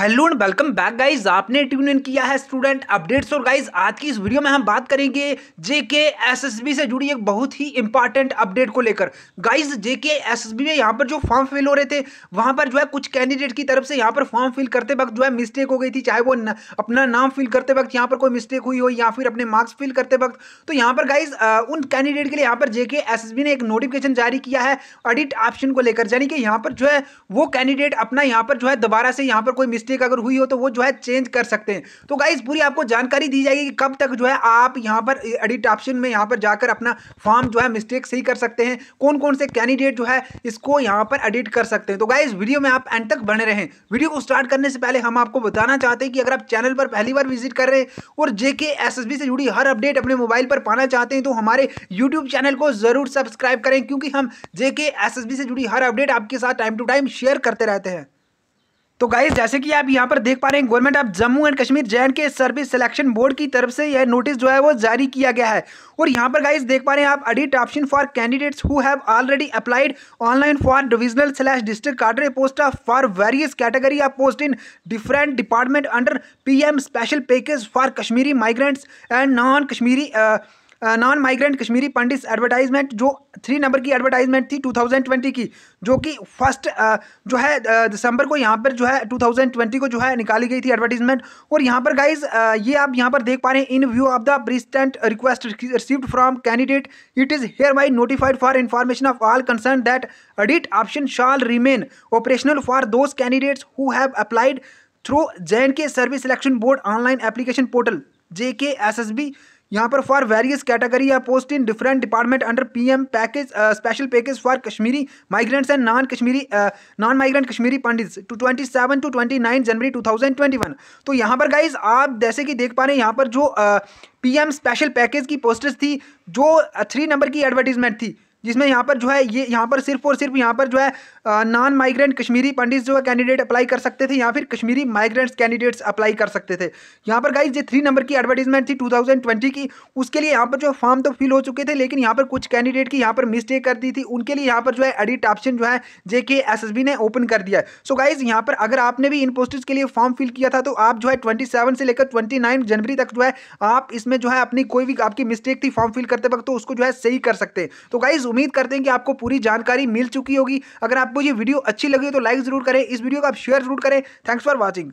hello and welcome back guys आपने tune in किया है स्टूडेंट अपडेट्स और गाइज आज की इस वीडियो में हम बात करेंगे जेके एसएसबी से जुड़ी एक बहुत ही इंपॉर्टेंट अपडेट को लेकर गाइज जेके एसएसबी में यहाँ पर जो फॉर्म फिल हो रहे थे वहाँ पर जो है कुछ कैंडिडेट की तरफ से यहाँ पर फॉर्म फिल करते वक्त जो है मिस्टेक हो गई थी चाहे वो न, अपना नाम फिल करते वक्त यहाँ पर कोई मिस्टेक हुई हो या फिर अपने मार्क्स फिल करते वक्त तो यहाँ पर गाइज उन कैंडिडेट के लिए यहाँ पर जेके एस ने एक नोटिफिकेशन जारी किया है ऑडिट ऑप्शन को लेकर यानी कि यहाँ पर जो है वो कैंडिडेट अपना यहाँ पर जो है दोबारा से यहाँ पर कोई मिस्टेक अगर हुई हो तो वो जो है चेंज कर सकते हैं तो गाइज पूरी आपको जानकारी दी जाएगी कि कब तक जो है आप यहाँ पर एडिट ऑप्शन में यहाँ पर जाकर अपना फॉर्म जो है मिस्टेक सही कर सकते हैं कौन कौन से कैंडिडेट जो है इसको यहाँ पर एडिट कर सकते हैं तो गाइज वीडियो में आप एंड तक बने रहें वीडियो को स्टार्ट करने से पहले हम आपको बताना चाहते हैं कि अगर आप चैनल पर पहली बार विजिट कर रहे हैं और जेके एसएसबी से जुड़ी हर अपडेट अपने मोबाइल पर पाना चाहते हैं तो हमारे यूट्यूब चैनल को जरूर सब्सक्राइब करें क्योंकि हम जेके एस से जुड़ी हर अपडेट आपके साथ टाइम टू टाइम शेयर करते रहते हैं तो गाइज जैसे कि आप यहाँ पर देख पा रहे हैं government of Jammu and Kashmir J K service selection board की तरफ से यह नोटिस जो है वो जारी किया गया है और यहाँ पर गाइज देख पा रहे हैं आप edit option for candidates who have already applied online for divisional slash district cadre post of for various category of post in different department under P special package for Kashmiri migrants and non Kashmiri non migrant Kashmiri Pandit advertisement जो three number की advertisement थी 2020 की जो कि first जो है दिसंबर को यहाँ पर जो है 2020 को जो है निकाली गई थी एडवर्टीजमेंट और यहाँ पर गाइज ये आप यहाँ पर देख पा रहे हैं in view of the persistent request received from candidate it is hereby notified for information of all concern that edit option shall remain operational for those candidates who have applied through J and K service selection board online application portal J K S S B यहाँ पर for various category या post in different department under PM package special package for Kashmiri migrants and non Kashmiri non migrant Kashmiri Pandit two twenty seven to twenty nine January two thousand twenty one तो यहाँ पर guys आप जैसे कि देख पा रहे हैं यहाँ पर जो पीएम स्पेशल पैकेज की पोस्टर्स थी जो थ्री uh, नंबर की एडवर्टीजमेंट थी जिसमें यहाँ पर जो है ये यहाँ पर सिर्फ और सिर्फ यहाँ पर जो है नॉन माइग्रेंट कश्मीरी पंडित जो है कैंडिडेट अप्लाई कर सकते थे या फिर कश्मीरी माइग्रेंट्स कैंडिडेट्स अप्लाई कर सकते थे यहाँ पर गाइज ये थ्री नंबर की एडवर्टीजमेंट थी 2020 की उसके लिए यहाँ पर जो फॉर्म तो फिल हो चुके थे लेकिन यहाँ पर कुछ कैंडिडेट की यहाँ पर मिस्टेक कर दी थी उनके लिए यहाँ पर जो है एडिट ऑप्शन जो है जे के ने ओपन कर दिया सो गाइज यहाँ पर अगर आपने भी इन पोस्टेज के लिए फॉर्म फिल किया था तो आप जो है ट्वेंटी से लेकर ट्वेंटी जनवरी तक जो है आप इसमें जो है अपनी कोई भी आपकी मिस्टेक थी फॉर्म फिल करते वक्त तो उसको जो है सही कर सकते तो गाइज उम्मीद करते हैं कि आपको पूरी जानकारी मिल चुकी होगी अगर आपको ये वीडियो अच्छी लगी तो लाइक जरूर करें इस वीडियो को आप शेयर जरूर करें थैंक्स फॉर वॉचिंग